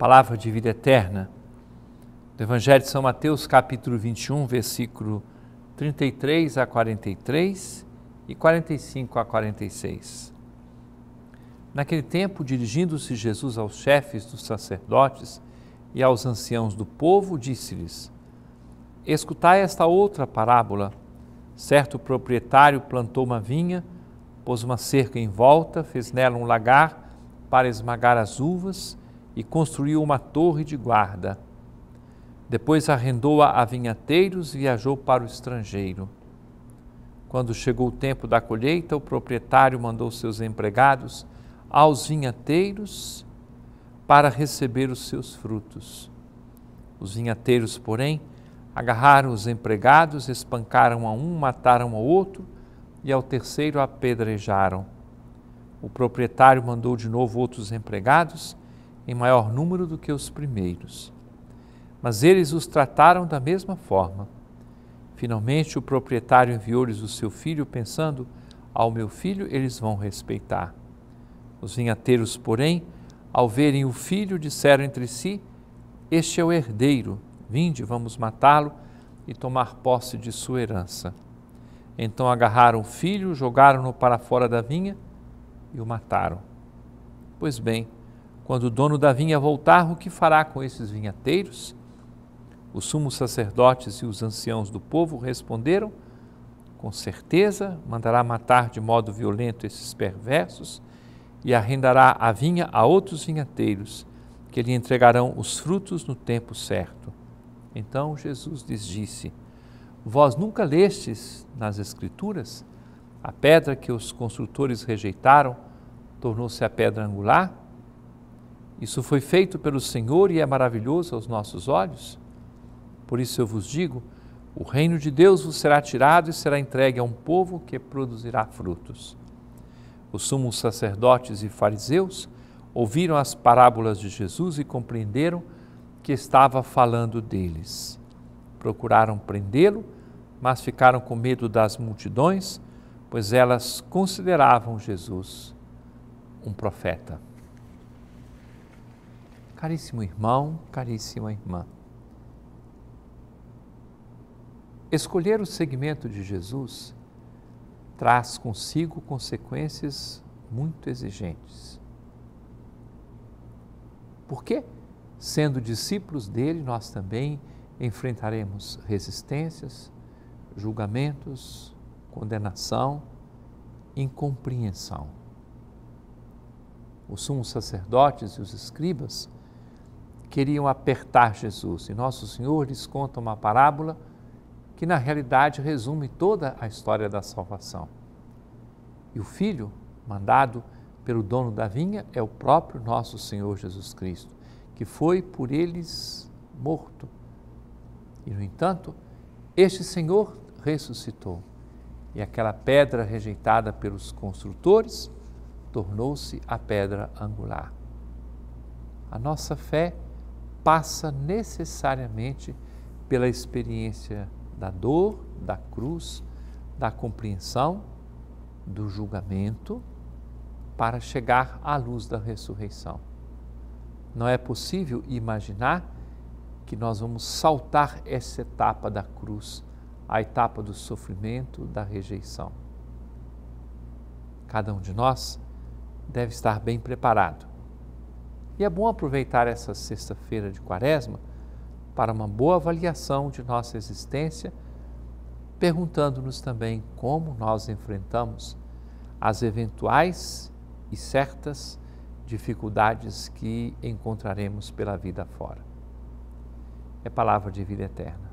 palavra de vida eterna, do Evangelho de São Mateus, capítulo 21, versículo 33 a 43 e 45 a 46. Naquele tempo, dirigindo-se Jesus aos chefes dos sacerdotes e aos anciãos do povo, disse-lhes: Escutai esta outra parábola. Certo proprietário plantou uma vinha, pôs uma cerca em volta, fez nela um lagar para esmagar as uvas e construiu uma torre de guarda. Depois arrendou-a a vinhateiros e viajou para o estrangeiro. Quando chegou o tempo da colheita, o proprietário mandou seus empregados aos vinhateiros para receber os seus frutos. Os vinhateiros, porém, agarraram os empregados, espancaram a um, mataram ao outro e ao terceiro apedrejaram. O proprietário mandou de novo outros empregados em maior número do que os primeiros. Mas eles os trataram da mesma forma. Finalmente, o proprietário enviou-lhes o seu filho, pensando: Ao meu filho eles vão respeitar. Os vinhateiros, porém, ao verem o filho, disseram entre si: Este é o herdeiro, vinde, vamos matá-lo e tomar posse de sua herança. Então agarraram o filho, jogaram-no para fora da vinha e o mataram. Pois bem, quando o dono da vinha voltar, o que fará com esses vinhateiros? Os sumos sacerdotes e os anciãos do povo responderam: Com certeza mandará matar de modo violento esses perversos e arrendará a vinha a outros vinhateiros, que lhe entregarão os frutos no tempo certo. Então Jesus lhes disse: Vós nunca lestes nas Escrituras? A pedra que os construtores rejeitaram tornou-se a pedra angular? Isso foi feito pelo Senhor e é maravilhoso aos nossos olhos? Por isso eu vos digo: o reino de Deus vos será tirado e será entregue a um povo que produzirá frutos. Os sumos sacerdotes e fariseus ouviram as parábolas de Jesus e compreenderam que estava falando deles. Procuraram prendê-lo, mas ficaram com medo das multidões, pois elas consideravam Jesus um profeta. Caríssimo irmão, caríssima irmã, escolher o segmento de Jesus traz consigo consequências muito exigentes. Porque, sendo discípulos dele, nós também enfrentaremos resistências, julgamentos, condenação, incompreensão. Os sumos sacerdotes e os escribas queriam apertar Jesus. E Nosso Senhor lhes conta uma parábola que, na realidade, resume toda a história da salvação. E o filho, mandado pelo dono da vinha, é o próprio Nosso Senhor Jesus Cristo, que foi por eles morto. E, no entanto, este Senhor ressuscitou. E aquela pedra rejeitada pelos construtores tornou-se a pedra angular. A nossa fé é passa necessariamente pela experiência da dor, da cruz, da compreensão, do julgamento, para chegar à luz da ressurreição. Não é possível imaginar que nós vamos saltar essa etapa da cruz, a etapa do sofrimento, da rejeição. Cada um de nós deve estar bem preparado e é bom aproveitar essa sexta-feira de quaresma para uma boa avaliação de nossa existência, perguntando-nos também como nós enfrentamos as eventuais e certas dificuldades que encontraremos pela vida fora. É palavra de vida eterna.